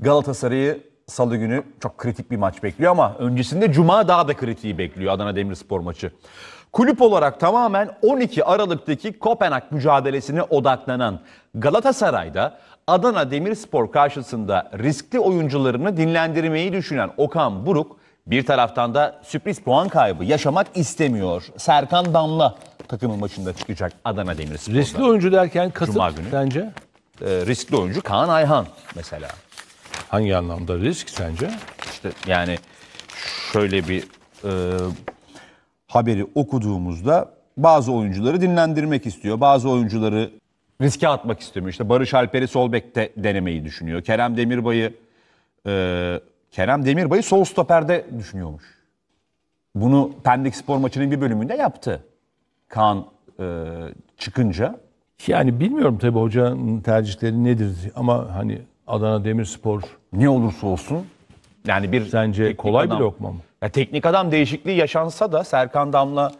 Galatasaray'ı salı günü çok kritik bir maç bekliyor ama öncesinde cuma daha da kritiği bekliyor Adana Demirspor maçı. Kulüp olarak tamamen 12 Aralık'taki Kopenhag mücadelesine odaklanan Galatasaray'da Adana Demirspor karşısında riskli oyuncularını dinlendirmeyi düşünen Okan Buruk bir taraftan da sürpriz puan kaybı yaşamak istemiyor. Serkan Damla takımın maçında çıkacak Adana Demirspor'da. Riskli oyuncu derken kasıt Cuma günü. bence. Ee, riskli oyuncu Kaan Ayhan mesela. Hangi anlamda risk sence? İşte yani şöyle bir e, haberi okuduğumuzda bazı oyuncuları dinlendirmek istiyor. Bazı oyuncuları riske atmak istemiyor. İşte Barış Alper'i sol bekte denemeyi düşünüyor. Kerem Demirbay'ı e, Kerem Demirbay'ı sol stoperde düşünüyormuş. Bunu Pendik Spor maçının bir bölümünde yaptı. Kaan e, çıkınca. Yani bilmiyorum tabii hocanın tercihleri nedir ama hani Adana Demirspor ne olursa olsun yani bir sence kolay adam- bir lokma mı? Ya teknik adam değişikliği yaşansa da Serkan Damla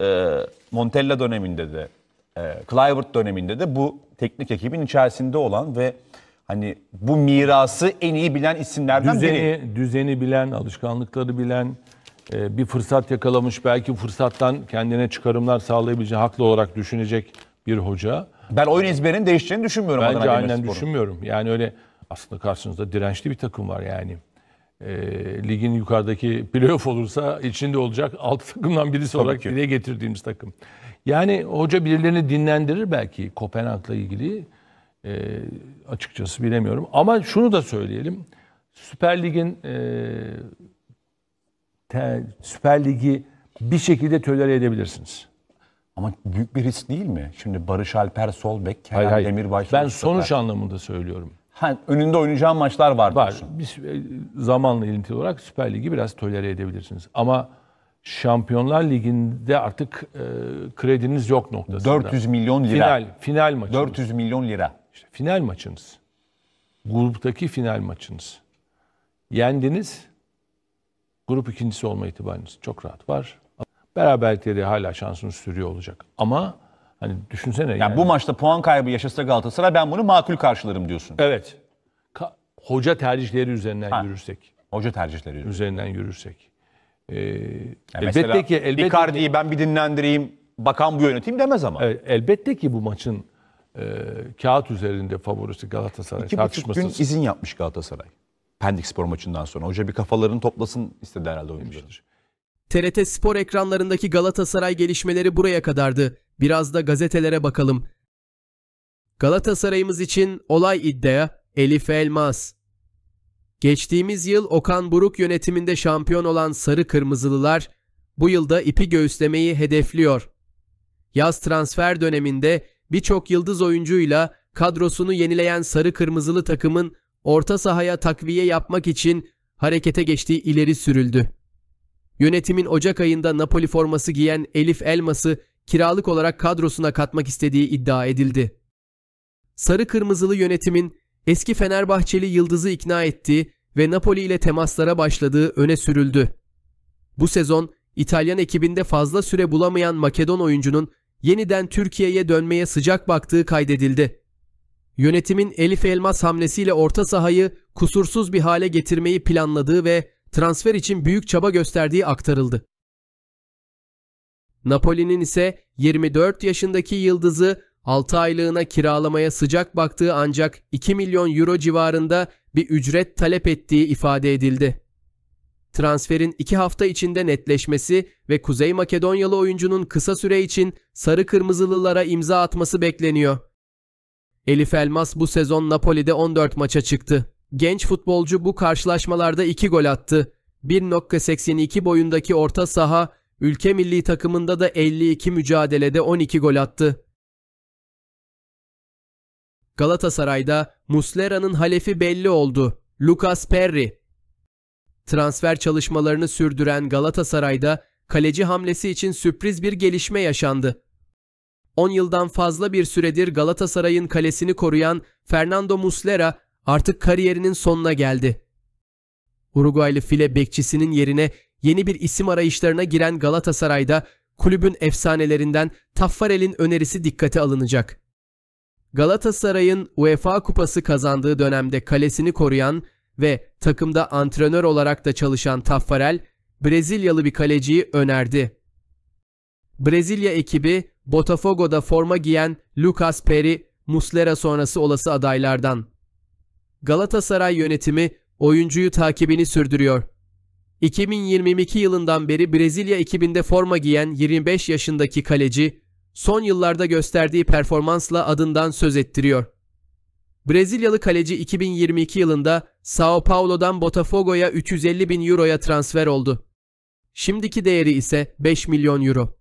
e, Montella döneminde de e, Kluivert döneminde de bu teknik ekibin içerisinde olan ve hani bu mirası en iyi bilen isimlerden biri. Düzeni, düzeni bilen, alışkanlıkları bilen, e, bir fırsat yakalamış, belki fırsattan kendine çıkarımlar sağlayabileceği, haklı olarak düşünecek bir hoca. Ben oyun ezberinin değişeceğini düşünmüyorum Bence Adana aynen düşünmüyorum. Yani öyle aslında karşınızda dirençli bir takım var yani. E, ligin yukarıdaki playoff olursa içinde olacak alt takımdan birisi Tabii olarak ki. dile getirdiğimiz takım. Yani hoca birilerini dinlendirir belki Kopenhag'la ilgili. E, açıkçası bilemiyorum. Ama şunu da söyleyelim. Süper Lig'in e, te, Süper Lig'i bir şekilde tölere edebilirsiniz. Ama büyük bir risk değil mi? Şimdi Barış Alper sol bek, Kenan Ben sonuç stoper. anlamında söylüyorum. Ha, önünde oynayacağın maçlar var. Var. Biz, e, zamanla ilintili olarak Süper Lig'i biraz tolere edebilirsiniz. Ama Şampiyonlar Ligi'nde artık e, krediniz yok noktasında. 400 milyon lira. Final, final maçınız. 400 milyon lira. İşte final maçınız. Gruptaki final maçınız. Yendiniz. Grup ikincisi olma ihtimaliniz çok rahat var. Beraberlikleri hala şansınız sürüyor olacak. Ama Hani düşünsene. Yani, yani. bu maçta puan kaybı yaşasa Galatasaray ben bunu makul karşılarım diyorsun. Evet. Ka- hoca tercihleri üzerinden ha. yürürsek. Hoca tercihleri üzerinden, üzerinden yürürsek. Ee, elbette ki elbette Icardi'yi ben bir dinlendireyim, bakan bu yönetim demez ama. Evet, elbette ki bu maçın e, kağıt üzerinde favorisi Galatasaray İki tartışması. gün izin yapmış Galatasaray. Pendik spor maçından sonra. Hoca bir kafalarını toplasın istedi herhalde oyuncuları. TRT spor ekranlarındaki Galatasaray gelişmeleri buraya kadardı. Biraz da gazetelere bakalım. Galatasaray'ımız için olay iddia Elif Elmas. Geçtiğimiz yıl Okan Buruk yönetiminde şampiyon olan Sarı Kırmızılılar bu yılda ipi göğüslemeyi hedefliyor. Yaz transfer döneminde birçok yıldız oyuncuyla kadrosunu yenileyen sarı kırmızılı takımın orta sahaya takviye yapmak için harekete geçtiği ileri sürüldü. Yönetimin Ocak ayında Napoli forması giyen Elif Elmas'ı kiralık olarak kadrosuna katmak istediği iddia edildi. Sarı kırmızılı yönetimin eski Fenerbahçeli Yıldız'ı ikna ettiği ve Napoli ile temaslara başladığı öne sürüldü. Bu sezon İtalyan ekibinde fazla süre bulamayan Makedon oyuncunun yeniden Türkiye'ye dönmeye sıcak baktığı kaydedildi. Yönetimin Elif Elmas hamlesiyle orta sahayı kusursuz bir hale getirmeyi planladığı ve transfer için büyük çaba gösterdiği aktarıldı. Napoli'nin ise 24 yaşındaki yıldızı 6 aylığına kiralamaya sıcak baktığı ancak 2 milyon euro civarında bir ücret talep ettiği ifade edildi. Transferin 2 hafta içinde netleşmesi ve Kuzey Makedonyalı oyuncunun kısa süre için sarı kırmızılılara imza atması bekleniyor. Elif Elmas bu sezon Napoli'de 14 maça çıktı. Genç futbolcu bu karşılaşmalarda 2 gol attı. 1.82 boyundaki orta saha Ülke milli takımında da 52 mücadelede 12 gol attı. Galatasaray'da Muslera'nın halefi belli oldu. Lucas Perry. Transfer çalışmalarını sürdüren Galatasaray'da kaleci hamlesi için sürpriz bir gelişme yaşandı. 10 yıldan fazla bir süredir Galatasaray'ın kalesini koruyan Fernando Muslera artık kariyerinin sonuna geldi. Uruguaylı file bekçisinin yerine yeni bir isim arayışlarına giren Galatasaray'da kulübün efsanelerinden Taffarel'in önerisi dikkate alınacak. Galatasaray'ın UEFA Kupası kazandığı dönemde kalesini koruyan ve takımda antrenör olarak da çalışan Taffarel, Brezilyalı bir kaleciyi önerdi. Brezilya ekibi Botafogo'da forma giyen Lucas Peri, Muslera sonrası olası adaylardan. Galatasaray yönetimi oyuncuyu takibini sürdürüyor. 2022 yılından beri Brezilya ekibinde forma giyen 25 yaşındaki kaleci son yıllarda gösterdiği performansla adından söz ettiriyor. Brezilyalı kaleci 2022 yılında Sao Paulo'dan Botafogo'ya 350 bin euroya transfer oldu. Şimdiki değeri ise 5 milyon euro.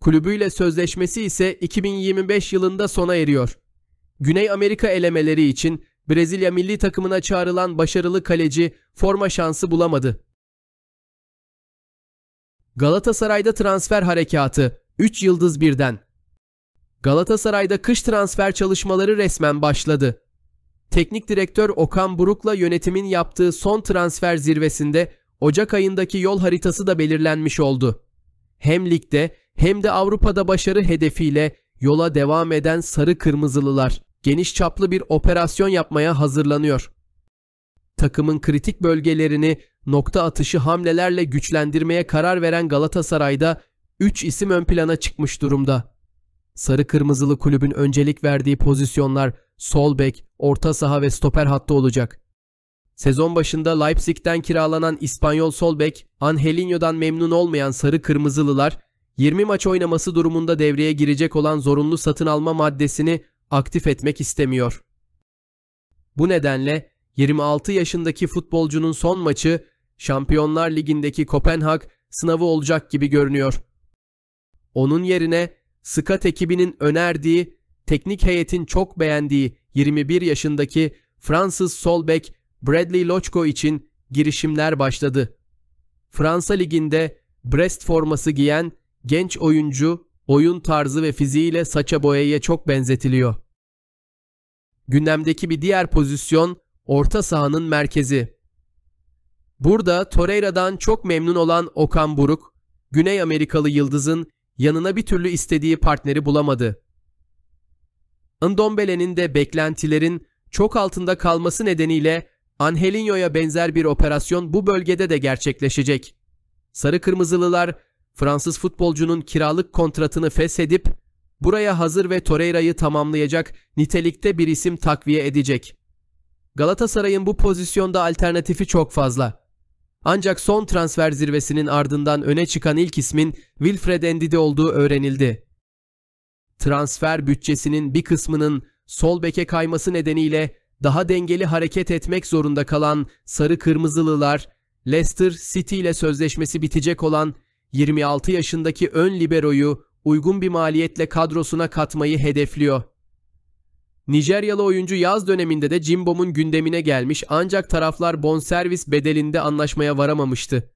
Kulübüyle sözleşmesi ise 2025 yılında sona eriyor. Güney Amerika elemeleri için Brezilya milli takımına çağrılan başarılı kaleci forma şansı bulamadı. Galatasaray'da transfer harekatı 3 yıldız birden. Galatasaray'da kış transfer çalışmaları resmen başladı. Teknik direktör Okan Buruk'la yönetimin yaptığı son transfer zirvesinde Ocak ayındaki yol haritası da belirlenmiş oldu. Hem ligde hem de Avrupa'da başarı hedefiyle yola devam eden sarı kırmızılılar geniş çaplı bir operasyon yapmaya hazırlanıyor takımın kritik bölgelerini nokta atışı hamlelerle güçlendirmeye karar veren Galatasaray'da 3 isim ön plana çıkmış durumda. Sarı Kırmızılı kulübün öncelik verdiği pozisyonlar sol bek, orta saha ve stoper hattı olacak. Sezon başında Leipzig'ten kiralanan İspanyol sol bek Angelinho'dan memnun olmayan Sarı Kırmızılılar 20 maç oynaması durumunda devreye girecek olan zorunlu satın alma maddesini aktif etmek istemiyor. Bu nedenle 26 yaşındaki futbolcunun son maçı Şampiyonlar Ligi'ndeki Kopenhag sınavı olacak gibi görünüyor. Onun yerine Skat ekibinin önerdiği, teknik heyetin çok beğendiği 21 yaşındaki Fransız sol bek Bradley Lochko için girişimler başladı. Fransa Ligi'nde Brest forması giyen genç oyuncu oyun tarzı ve fiziğiyle saça boyaya çok benzetiliyor. Gündemdeki bir diğer pozisyon orta sahanın merkezi. Burada Torreira'dan çok memnun olan Okan Buruk, Güney Amerikalı Yıldız'ın yanına bir türlü istediği partneri bulamadı. Ndombele'nin de beklentilerin çok altında kalması nedeniyle Angelinho'ya benzer bir operasyon bu bölgede de gerçekleşecek. Sarı Kırmızılılar Fransız futbolcunun kiralık kontratını feshedip buraya hazır ve Torreira'yı tamamlayacak nitelikte bir isim takviye edecek. Galatasaray'ın bu pozisyonda alternatifi çok fazla. Ancak son transfer zirvesinin ardından öne çıkan ilk ismin Wilfred Endidi olduğu öğrenildi. Transfer bütçesinin bir kısmının sol beke kayması nedeniyle daha dengeli hareket etmek zorunda kalan sarı kırmızılılar Leicester City ile sözleşmesi bitecek olan 26 yaşındaki ön liberoyu uygun bir maliyetle kadrosuna katmayı hedefliyor. Nijeryalı oyuncu yaz döneminde de Cimbom'un gündemine gelmiş ancak taraflar bonservis bedelinde anlaşmaya varamamıştı.